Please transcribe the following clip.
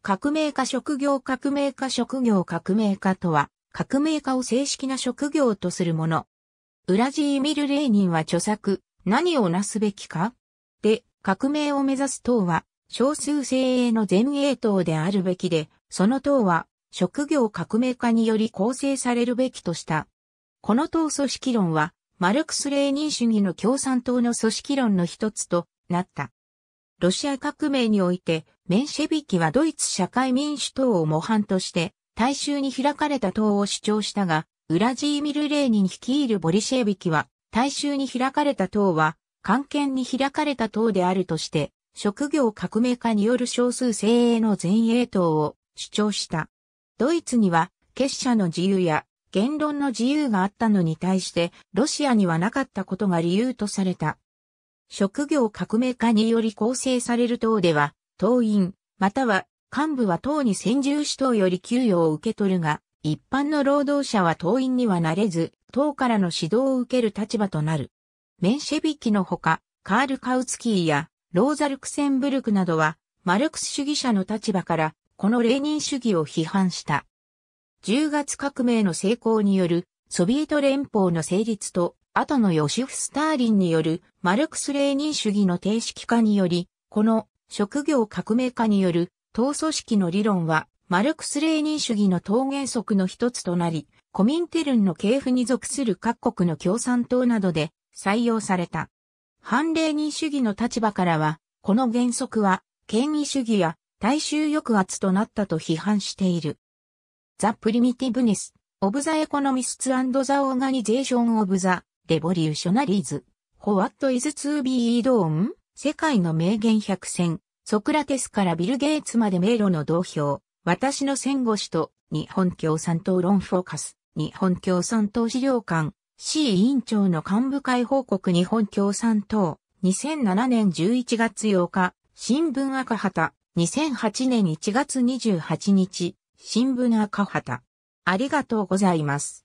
革命家職業革命家職業革命家とは、革命家を正式な職業とするもの。ウラジーミル・レーニンは著作、何をなすべきかで、革命を目指す党は、少数精鋭の前衛党であるべきで、その党は、職業革命家により構成されるべきとした。この党組織論は、マルクス・レーニン主義の共産党の組織論の一つとなった。ロシア革命において、メンシェビキはドイツ社会民主党を模範として、大衆に開かれた党を主張したが、ウラジーミル・レーニン率いるボリシェビキは、大衆に開かれた党は、官憲に開かれた党であるとして、職業革命家による少数精鋭の前衛党を主張した。ドイツには、結社の自由や言論の自由があったのに対して、ロシアにはなかったことが理由とされた。職業革命家により構成される党では、党員、または幹部は党に専従し党より給与を受け取るが、一般の労働者は党員にはなれず、党からの指導を受ける立場となる。メンシェビキのほか、カール・カウツキーやローザ・ルクセンブルクなどは、マルクス主義者の立場から、このレーニン主義を批判した。10月革命の成功による、ソビエト連邦の成立と、後のヨシフ・スターリンによるマルクス・レーニン主義の定式化により、この職業革命化による党組織の理論は、マルクス・レーニン主義の党原則の一つとなり、コミンテルンの系譜に属する各国の共産党などで採用された。反レーニン主義の立場からは、この原則は、権威主義や大衆抑圧となったと批判している。The Primitiveness of the Economists and the Organization of the レボリューショナリーズ。ホワット・イズ・ツービー・イ・ドーン世界の名言百選。ソクラテスからビル・ゲイツまで迷路の同票。私の戦後史と日本共産党論フォーカス。日本共産党資料館。C 委員長の幹部会報告日本共産党。2007年11月8日。新聞赤旗。2008年1月28日。新聞赤旗。ありがとうございます。